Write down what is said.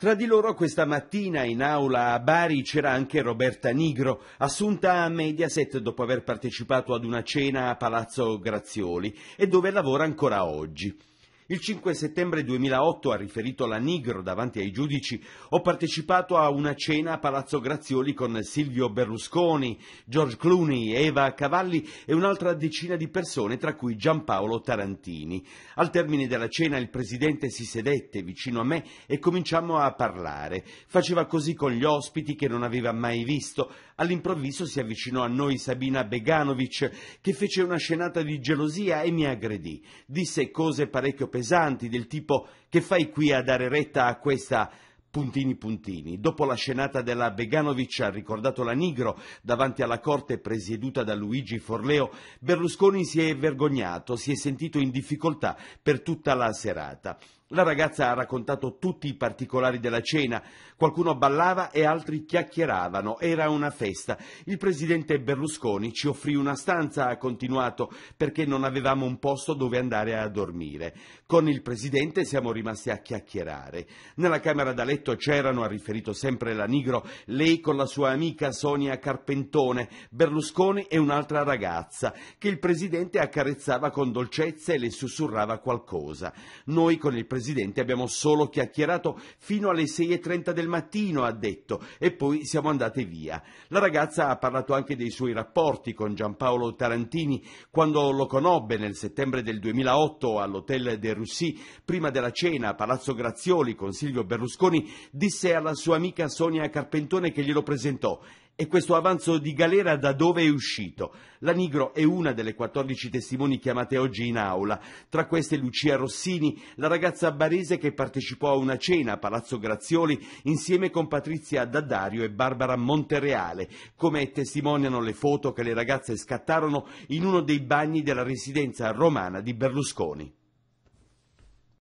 Tra di loro questa mattina in aula a Bari c'era anche Roberta Nigro, assunta a Mediaset dopo aver partecipato ad una cena a Palazzo Grazioli e dove lavora ancora oggi. Il 5 settembre 2008 ha riferito la Nigro davanti ai giudici, ho partecipato a una cena a Palazzo Grazioli con Silvio Berlusconi, George Clooney, Eva Cavalli e un'altra decina di persone, tra cui Giampaolo Tarantini. Al termine della cena il presidente si sedette vicino a me e cominciammo a parlare. Faceva così con gli ospiti che non aveva mai visto. All'improvviso si avvicinò a noi Sabina Beganovic, che fece una scenata di gelosia e mi aggredì. Disse cose parecchio pesanti pesanti del tipo che fai qui a dare retta a questa puntini puntini. Dopo la scenata della Beganovic ha ricordato la Nigro davanti alla corte presieduta da Luigi Forleo, Berlusconi si è vergognato, si è sentito in difficoltà per tutta la serata. La ragazza ha raccontato tutti i particolari della cena. Qualcuno ballava e altri chiacchieravano. Era una festa. Il presidente Berlusconi ci offrì una stanza, ha continuato, perché non avevamo un posto dove andare a dormire. Con il presidente siamo rimasti a chiacchierare. Nella camera da letto c'erano, ha riferito sempre la Nigro, lei con la sua amica Sonia Carpentone, Berlusconi e un'altra ragazza, che il presidente accarezzava con dolcezza e le sussurrava qualcosa. Noi con il presidente Presidente abbiamo solo chiacchierato fino alle 6.30 del mattino, ha detto, e poi siamo andate via. La ragazza ha parlato anche dei suoi rapporti con Giampaolo Tarantini quando lo conobbe nel settembre del 2008 all'Hotel de Russi, prima della cena a Palazzo Grazioli con Silvio Berlusconi, disse alla sua amica Sonia Carpentone che glielo presentò e questo avanzo di galera da dove è uscito? La Nigro è una delle 14 testimoni chiamate oggi in aula. Tra queste Lucia Rossini, la ragazza barese che partecipò a una cena a Palazzo Grazioli insieme con Patrizia Daddario e Barbara Monterreale, come testimoniano le foto che le ragazze scattarono in uno dei bagni della residenza romana di Berlusconi.